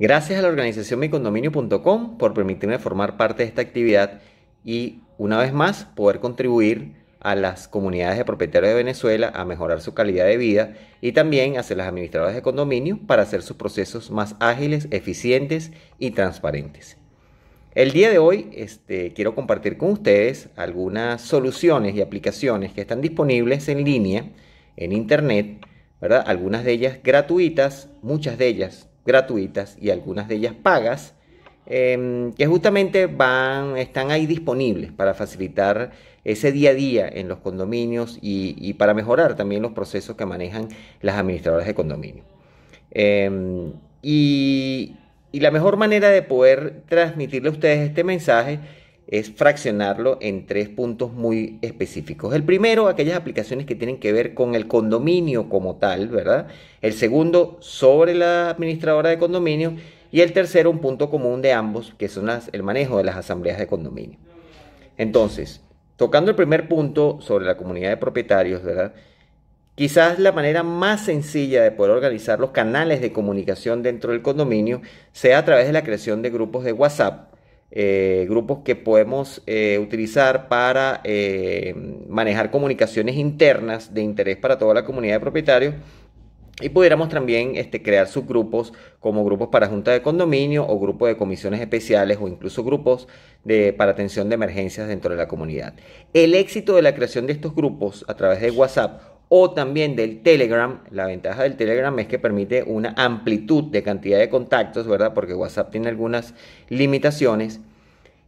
Gracias a la organización micondominio.com por permitirme formar parte de esta actividad y una vez más poder contribuir a las comunidades de propietarios de Venezuela a mejorar su calidad de vida y también hacia las administradoras de condominio para hacer sus procesos más ágiles, eficientes y transparentes. El día de hoy este, quiero compartir con ustedes algunas soluciones y aplicaciones que están disponibles en línea, en internet, Algunas de ellas gratuitas, muchas de ellas gratuitas y algunas de ellas pagas, em, que justamente van, están ahí disponibles para facilitar ese día a día en los condominios y, para mejorar también los procesos que manejan las administradoras de condominio. Em, y, y la mejor manera de poder transmitirle a ustedes este mensaje es fraccionarlo en tres puntos muy específicos. El primero, aquellas aplicaciones que tienen que ver con el condominio como tal, ¿verdad? El segundo, sobre la administradora de condominio. Y el tercero, un punto común de ambos, que son las, el manejo de las asambleas de condominio. Entonces, tocando el primer punto sobre la comunidad de propietarios, ¿verdad? Quizás la manera más sencilla de poder organizar los canales de comunicación dentro del condominio sea a través de la creación de grupos de WhatsApp eh, grupos que podemos eh, utilizar para eh, manejar comunicaciones internas de interés para toda la comunidad de propietarios. Y pudiéramos también este, crear subgrupos como grupos para junta de condominio o grupos de comisiones especiales o incluso grupos de, para atención de emergencias dentro de la comunidad. El éxito de la creación de estos grupos a través de WhatsApp o también del Telegram. La ventaja del Telegram es que permite una amplitud de cantidad de contactos, ¿verdad? Porque WhatsApp tiene algunas limitaciones.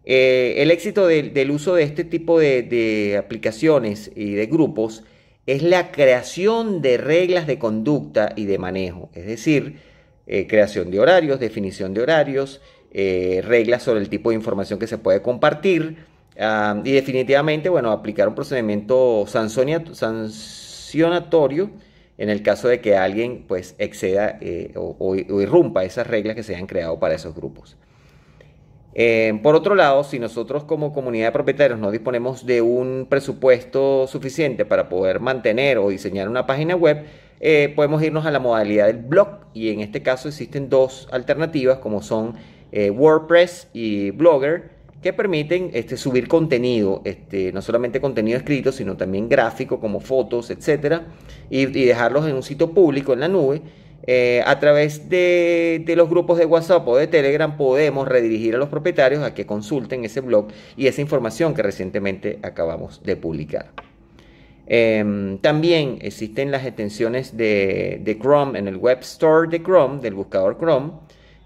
Eh, el éxito del uso de este tipo de, aplicaciones y de grupos es la creación de reglas de conducta y de manejo, es decir, eh, creación de horarios, definición de horarios, eh, reglas sobre el tipo de información que se puede compartir ah, y definitivamente, bueno, aplicar un procedimiento San en el caso de que alguien pues exceda eh, o, irrumpa esas reglas que se han creado para esos grupos. Eh, por otro lado, si nosotros como comunidad de propietarios no disponemos de un presupuesto suficiente para poder mantener o diseñar una página web, eh, podemos irnos a la modalidad del blog y en este caso existen dos alternativas como son WordPress y Blogger que permiten este, subir contenido, este, no solamente contenido escrito, sino también gráfico como fotos, etc., y, dejarlos en un sitio público en la nube. Eh, a través de, los grupos de WhatsApp o de Telegram podemos redirigir a los propietarios a que consulten ese blog y esa información que recientemente acabamos de publicar. Em, también existen las extensiones de Chrome en el Web Store de Chrome, del buscador Chrome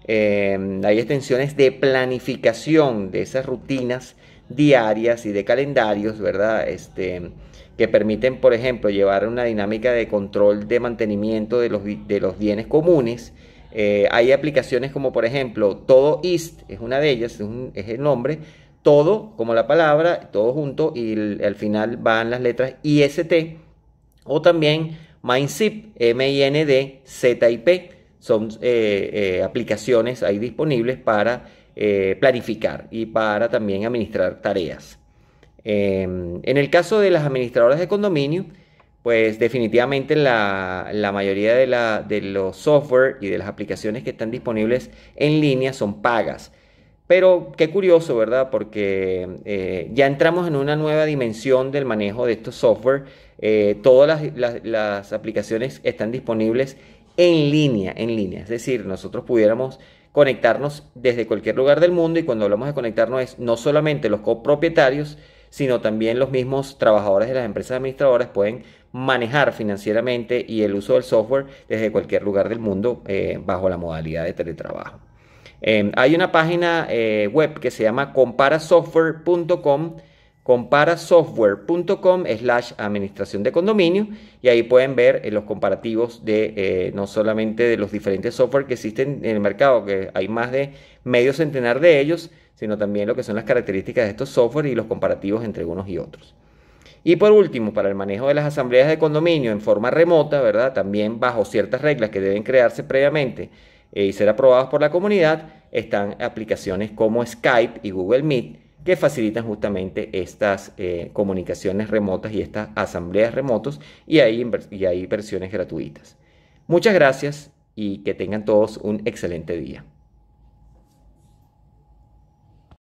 Em, hay extensiones de planificación de esas rutinas diarias y de calendarios, ¿verdad? Este, que permiten, por ejemplo, llevar una dinámica de control de mantenimiento de los, bienes comunes. Eh, hay aplicaciones como, por ejemplo, Todo East, es una de ellas, es, el nombre, todo como la palabra, todo junto y al final van las letras IST o también MindZip, M-I-N-D, Z-I-P son eh, eh, aplicaciones ahí disponibles para eh, planificar y para también administrar tareas. Em, en el caso de las administradoras de condominio, pues definitivamente la, mayoría de, los software y de las aplicaciones que están disponibles en línea son pagas. Pero qué curioso, ¿verdad? Porque ya entramos en una nueva dimensión del manejo de estos software. todas las, las aplicaciones están disponibles en línea, en línea. Es decir, nosotros pudiéramos conectarnos desde cualquier lugar del mundo y cuando hablamos de conectarnos es no solamente los copropietarios, sino también los mismos trabajadores de las empresas administradoras pueden manejar financieramente y el uso del software desde cualquier lugar del mundo eh, bajo la modalidad de teletrabajo. Eh, hay una página eh, web que se llama comparasoftware.com comparasoftware.com slash administración de condominio y ahí pueden ver eh, los comparativos de eh, no solamente de los diferentes software que existen en el mercado, que hay más de medio centenar de ellos, sino también lo que son las características de estos software y los comparativos entre unos y otros. Y por último, para el manejo de las asambleas de condominio en forma remota, ¿verdad? También bajo ciertas reglas que deben crearse previamente eh, y ser aprobadas por la comunidad, están aplicaciones como Skype y Google Meet que facilitan justamente estas eh, comunicaciones remotas y estas asambleas remotos y y hay versiones gratuitas. Muchas gracias y que tengan todos un excelente día.